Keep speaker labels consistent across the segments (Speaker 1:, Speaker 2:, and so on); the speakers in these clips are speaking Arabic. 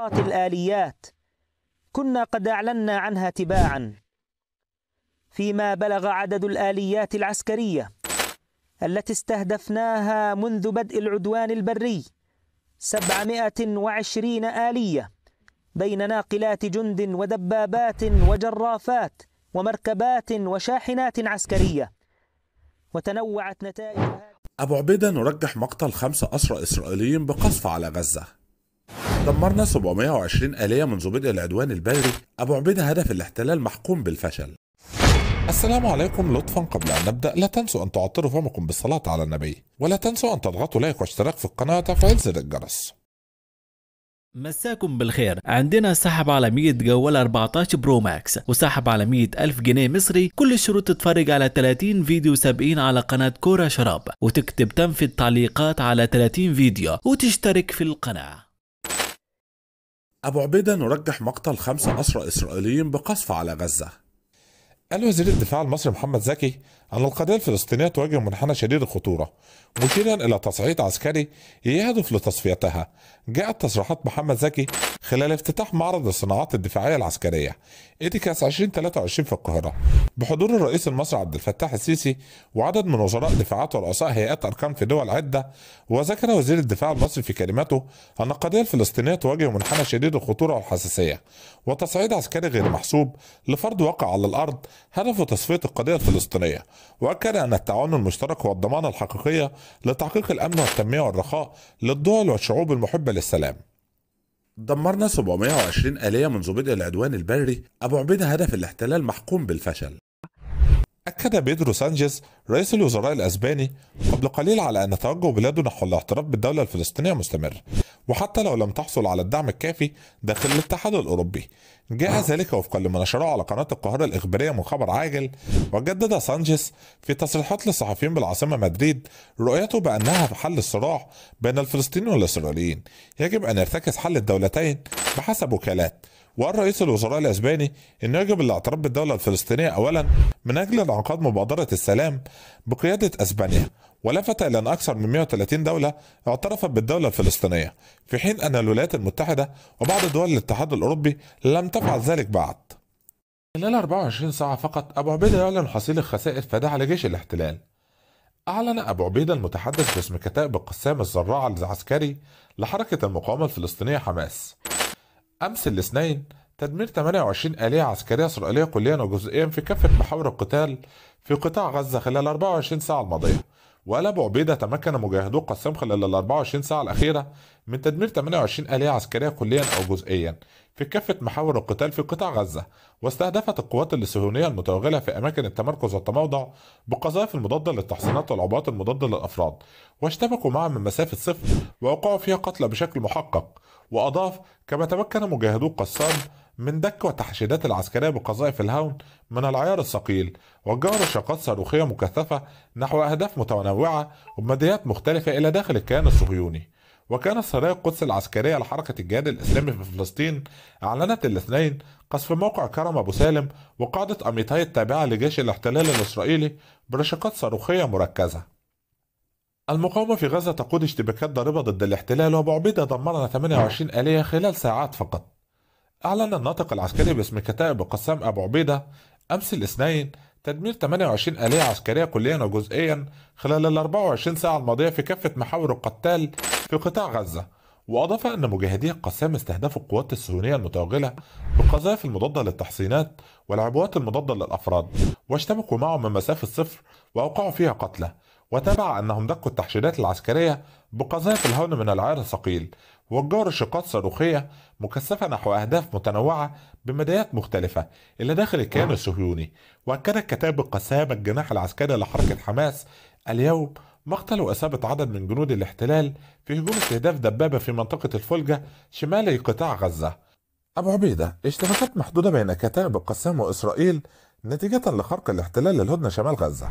Speaker 1: الآليات كنا قد أعلنا عنها تباعا فيما بلغ عدد الآليات العسكرية التي استهدفناها منذ بدء العدوان البري 720 آلية بين ناقلات جند ودبابات وجرافات ومركبات وشاحنات عسكرية وتنوعت نتائج أبو عبيدة نرجح مقتل خمسة أسرى إسرائيليين بقصف على غزة دمرنا 720 آلية منذ بدء العدوان البري أبو عبيدة هدف الاحتلال محكوم بالفشل السلام عليكم لطفا قبل أن نبدأ لا تنسوا أن تعطروا فمكم بالصلاة على النبي ولا تنسوا أن تضغطوا لايك واشتراك في القناة وتفعيل زر الجرس مساكم بالخير عندنا سحب على 100 جوال 14 برو ماكس وسحب على 100 ألف جنيه مصري كل الشروط تتفرج على 30 فيديو 70 على قناة كورة شراب وتكتب تم في التعليقات على 30 فيديو وتشترك في القناة أبو عبيدة نرجح مقتل خمسة أسرى إسرائيليين بقصف على غزة قال وزير الدفاع المصري محمد زكي أن القضية الفلسطينية تواجه منحنى شديد الخطورة مشيرا إلى تصعيد عسكري يهدف لتصفيتها جاءت تصريحات محمد زكي خلال افتتاح معرض الصناعات الدفاعية العسكرية إيتيكاس 2023 في القاهرة بحضور الرئيس المصري عبد الفتاح السيسي وعدد من وزراء الدفاعات ورؤساء هيئات أركان في دول عدة وذكر وزير الدفاع المصري في كلمته أن القضية الفلسطينية تواجه منحنى شديد الخطورة والحساسية وتصعيد عسكري غير محسوب لفرض واقع على الأرض هدفه تصفية القضية الفلسطينية واكد ان التعاون المشترك هو الضمانه الحقيقيه لتحقيق الامن والتنميه والرخاء للدول والشعوب المحبه للسلام دمرنا 720 آلية منذ بدء العدوان البري أبو عبيدة هدف الاحتلال محكوم بالفشل أكد بيدرو سانشيز رئيس الوزراء الأسباني قبل قليل على أن توجه بلاده نحو الاعتراف بالدولة الفلسطينية مستمر وحتى لو لم تحصل على الدعم الكافي داخل الاتحاد الأوروبي جاء آه. ذلك وفقا لما نشره على قناة القاهرة الإخبارية من خبر عاجل وجدد سانشيز في تصريحات للصحفيين بالعاصمة مدريد رؤيته بأنها في حل الصراع بين الفلسطينيين والإسرائيليين يجب أن يرتكز حل الدولتين بحسب وكالات وقال رئيس الوزراء الاسباني ان يجب الاعتراف بالدوله الفلسطينيه اولا من اجل انعقاد مبادره السلام بقياده اسبانيا ولفت الى ان اكثر من 130 دوله اعترفت بالدوله الفلسطينيه في حين ان الولايات المتحده وبعض دول الاتحاد الاوروبي لم تفعل ذلك بعد خلال 24 ساعة فقط أبو عبيدة يعلن حصيل الخسائر فادحه لجيش الاحتلال أعلن أبو عبيدة المتحدث باسم كتائب القسام الزراع العسكري لحركة المقاومة الفلسطينية حماس أمس الاثنين تدمير 28 آلية عسكرية إسرائيلية كليا وجزئيا في كافة محاور القتال في قطاع غزة خلال 24 ساعة الماضية وقال أبو عبيدة تمكن مجاهدو قسام خلال ال 24 ساعة الأخيرة من تدمير 28 آلية عسكرية كليا أو جزئيا في كافة محاور القتال في قطاع غزة واستهدفت القوات الصهيونية المتوغلة في أماكن التمركز والتموضع بقذائف المضادة للتحصينات والعبوات المضادة للأفراد واشتبكوا معها من مسافة صفر ووقعوا فيها قتلى بشكل محقق وأضاف كما تمكن مجاهدو قسام من دك وتحشيدات العسكرية بقذائف الهون من العيار الثقيل وجهر شقات صاروخية مكثفة نحو أهداف متنوعة وبمديات مختلفة إلى داخل الكيان الصهيوني وكانت سرايا القدس العسكرية لحركة الجهاد الإسلامي في فلسطين أعلنت الاثنين قصف موقع كرم أبو سالم وقاعدة أميتاي التابعة لجيش الاحتلال الإسرائيلي برشقات صاروخية مركزة المقاومة في غزة تقود اشتباكات ضاربة ضد الاحتلال وبعبيدة دمرنا 28 آلية خلال ساعات فقط أعلن الناطق العسكري باسم كتائب قسام أبو عبيدة أمس الاثنين تدمير 28 آلية عسكرية كليا وجزئيا خلال ال 24 ساعة الماضية في كافة محاور القتال في قطاع غزة وأضاف أن مجاهدي القسام استهدفوا القوات الصهيونية المتوغلة بالقذائف المضادة للتحصينات والعبوات المضادة للأفراد واشتبكوا معهم من مسافة صفر وأوقعوا فيها قتلى وتابع أنهم دقوا التحشيدات العسكرية بقذائف الهون من العير الثقيل وجار شقات صاروخية مكثفة نحو أهداف متنوعة بمدايات مختلفة إلى داخل الكيان آه. الصهيوني وأكدت كتائب قسام الجناح العسكري لحركة حماس اليوم مقتل وإصابة عدد من جنود الاحتلال في هجوم استهداف دبابة في منطقة الفلجة شمال قطاع غزة أبو عبيدة اشتباكات محدودة بين كتائب القسام وإسرائيل نتيجة لخرق الاحتلال للهدنة شمال غزة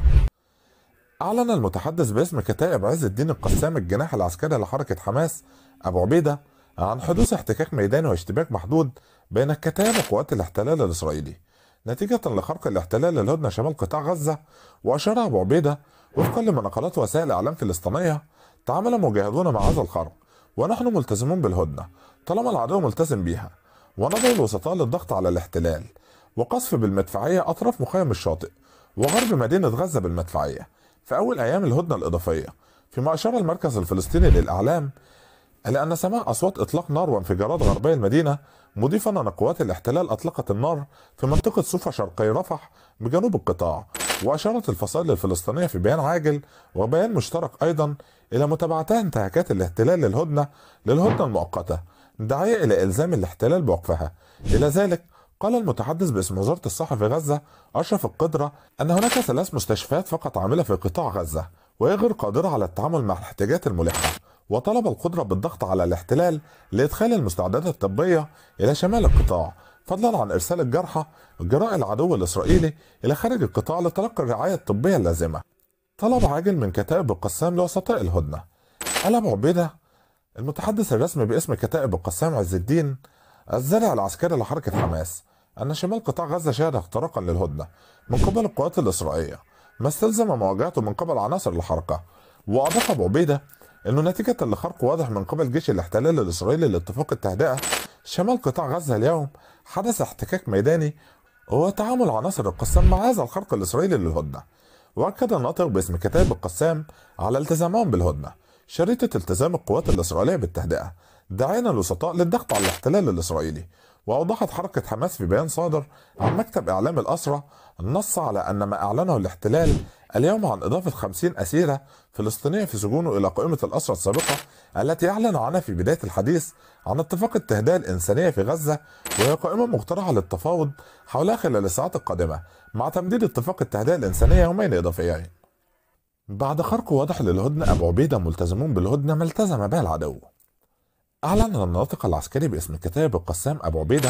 Speaker 1: أعلن المتحدث باسم كتائب عز الدين القسام الجناح العسكري لحركة حماس أبو عبيدة عن حدوث احتكاك ميداني واشتباك محدود بين الكتائب وقوات الاحتلال الإسرائيلي نتيجة لخرق الاحتلال للهدنة شمال قطاع غزة وأشار أبو عبيدة وفقا لمناقلات وسائل إعلام فلسطينية تعامل مجاهدون مع هذا الخرق ونحن ملتزمون بالهدنة طالما العدو ملتزم بها ونضع الوسطاء للضغط على الاحتلال وقصف بالمدفعية أطراف مخيم الشاطئ وغرب مدينة غزة بالمدفعية في أول أيام الهدنة الإضافية فيما أشار المركز الفلسطيني للإعلام إلا أن سماع أصوات إطلاق نار وانفجارات غربي المدينة مضيفا أن قوات الاحتلال أطلقت النار في منطقة صفا شرقي رفح بجنوب القطاع وأشارت الفصائل الفلسطينية في بيان عاجل وبيان مشترك أيضا إلى متابعتها انتهاكات الاحتلال للهدنة للهدنة المؤقتة داعية إلى إلزام الاحتلال بوقفها إلى ذلك قال المتحدث باسم وزارة الصحة في غزة أشرف القدرة أن هناك ثلاث مستشفيات فقط عاملة في قطاع غزة وهي غير قادرة على التعامل مع الاحتياجات الملحة وطلب القدرة بالضغط على الاحتلال لإدخال المستعدات الطبية إلى شمال القطاع فضلا عن إرسال الجرحى جراء العدو الإسرائيلي إلى خارج القطاع لتلقي الرعاية الطبية اللازمة طلب عاجل من كتائب القسام لوسطاء الهدنة ألم عبيدة المتحدث الرسمي باسم كتائب القسام عز الدين الزرع العسكري لحركة حماس أن شمال قطاع غزة شهد اختراقا للهدنة من قبل القوات الإسرائيلية ما استلزم مواجهته من قبل عناصر الحركة وأضاف أبو عبيدة انه نتيجه لخرق واضح من قبل جيش الاحتلال الاسرائيلي لاتفاق التهدئه شمال قطاع غزه اليوم حدث احتكاك ميداني وتعامل عناصر القسام مع هذا الخرق الاسرائيلي للهدنه واكد الناطق باسم كتائب القسام على التزامهم بالهدنه شريطه التزام القوات الاسرائيليه بالتهدئه داعيا الوسطاء للضغط على الاحتلال الاسرائيلي وأوضحت حركة حماس في بيان صادر عن مكتب إعلام الأسرة نص على أن ما أعلنه الاحتلال اليوم عن إضافة 50 أسيرة فلسطينية في سجونه إلى قائمة الأسرة السابقة التي أعلن عنها في بداية الحديث عن اتفاق التهدئة الإنسانية في غزة وهي قائمة مقترحة للتفاوض حولها خلال الساعات القادمة مع تمديد اتفاق التهدئة الإنسانية يومين إضافيين يعني. بعد خرق واضح للهدنة أبو عبيدة ملتزمون بالهدنة ما التزم بها العدو أعلن الناطق العسكري باسم كتاب القسام أبو عبيدة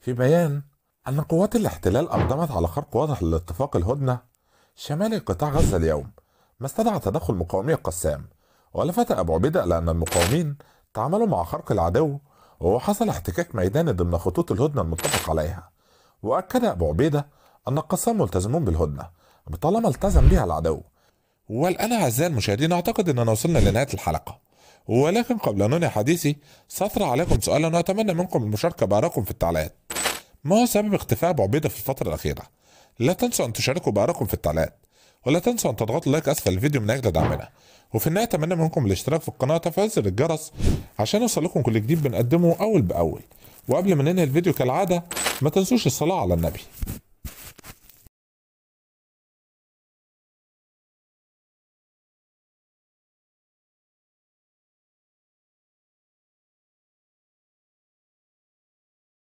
Speaker 1: في بيان أن قوات الاحتلال أقدمت على خرق واضح لاتفاق الهدنة شمالي قطاع غزة اليوم ما استدعى تدخل مقاومي القسام ولفت أبو عبيدة إلى أن المقاومين تعاملوا مع خرق العدو وحصل احتكاك ميداني ضمن خطوط الهدنة المتفق عليها وأكد أبو عبيدة أن القسام ملتزمون بالهدنة طالما التزم بها العدو والآن أعزائي المشاهدين أعتقد أننا وصلنا لنهاية الحلقة ولكن قبل أن أنهي حديثي سأطرح عليكم سؤالا وأتمنى منكم المشاركة بآرائكم في التعليقات ما هو سبب اختفاء أبو عبيدة في الفترة الأخيرة؟ لا تنسوا أن تشاركوا بآرائكم في التعليقات ولا تنسوا أن تضغطوا لايك أسفل الفيديو من أجل دعمنا وفي النهاية أتمنى منكم الاشتراك في القناة وتفعيل زر الجرس عشان يوصل لكم كل جديد بنقدمه أول بأول وقبل ما ننهي الفيديو كالعادة ما تنسوش الصلاة على النبي